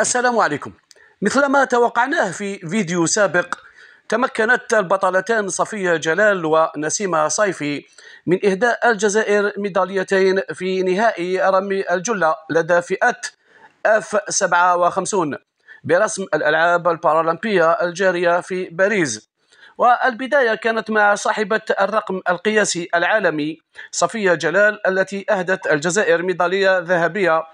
السلام عليكم مثلما توقعناه في فيديو سابق تمكنت البطلتان صفية جلال ونسيمة صيفي من إهداء الجزائر ميداليتين في نهائي رمي الجلة لدى فئة اف 57 برسم الألعاب البارالمبية الجارية في باريس والبداية كانت مع صاحبة الرقم القياسي العالمي صفية جلال التي أهدت الجزائر ميدالية ذهبية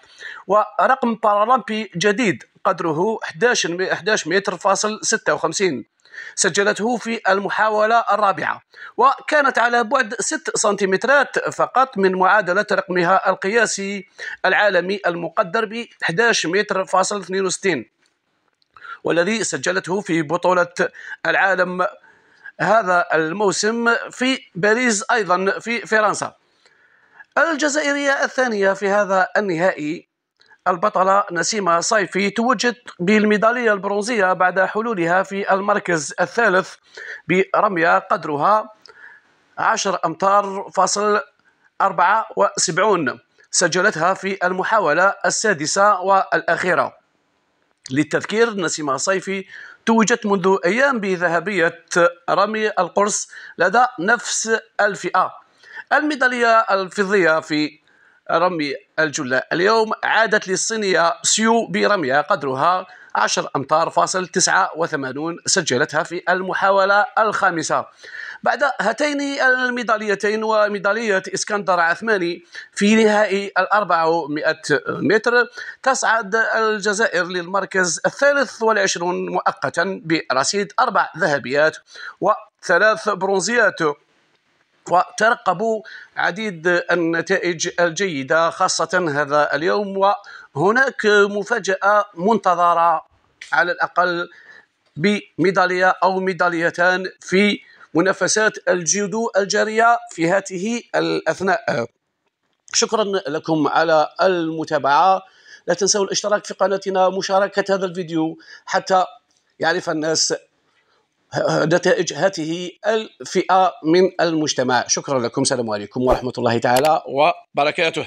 ورقم بارالمبي جديد قدره 11 متر فاصل 56 سجلته في المحاولة الرابعة وكانت على بعد 6 سنتيمترات فقط من معادلة رقمها القياسي العالمي المقدر ب 11 متر فاصل 62 والذي سجلته في بطولة العالم هذا الموسم في باريس ايضا في فرنسا الجزائريه الثانيه في هذا النهائي البطلة نسيمة صيفي توجت بالميدالية البرونزية بعد حلولها في المركز الثالث برمية قدرها 10 أمتار فاصل 74 سجلتها في المحاولة السادسة والأخيرة للتذكير نسيمة صيفي توجت منذ أيام بذهبية رمي القرص لدى نفس الفئة الميدالية الفضية في رمي الجلة اليوم عادت للصينية سيو برمية قدرها 10 أمتار فاصل 89 سجلتها في المحاولة الخامسة بعد هاتين الميداليتين وميدالية اسكندر عثماني في نهائي ال 400 متر تصعد الجزائر للمركز الثالث والعشرون مؤقتا برصيد أربع ذهبيات وثلاث برونزيات وترقبوا عديد النتائج الجيدة خاصة هذا اليوم وهناك مفاجأة منتظرة على الأقل بميدالية أو ميداليتان في منافسات الجودو الجارية في هاته الأثناء شكرا لكم على المتابعة لا تنسوا الاشتراك في قناتنا مشاركة هذا الفيديو حتى يعرف الناس نتائج هذه الفئة من المجتمع شكرا لكم السلام عليكم ورحمة الله تعالى وبركاته